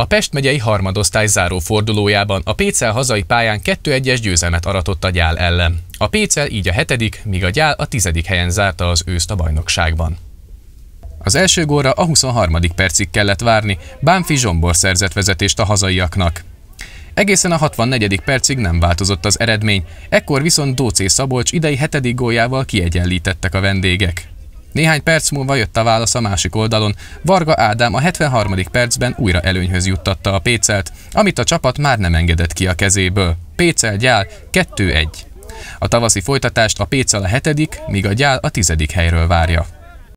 A Pest megyei harmadosztály záró fordulójában a Pécel hazai pályán 2-1-es győzelmet aratott a gyál ellen. A Pécel így a hetedik, míg a gyál a tizedik helyen zárta az őszt a bajnokságban. Az első góra a 23. percig kellett várni, Bánfi Zsombor szerzett vezetést a hazaiaknak. Egészen a 64. percig nem változott az eredmény, ekkor viszont Dócé Szabolcs idei hetedik góljával kiegyenlítettek a vendégek. Néhány perc múlva jött a válasz a másik oldalon. Varga Ádám a 73. percben újra előnyhöz juttatta a Pécelt, amit a csapat már nem engedett ki a kezéből. Pécel gyál 2-1. A tavaszi folytatást a Pécel a hetedik, míg a gyál a tizedik helyről várja.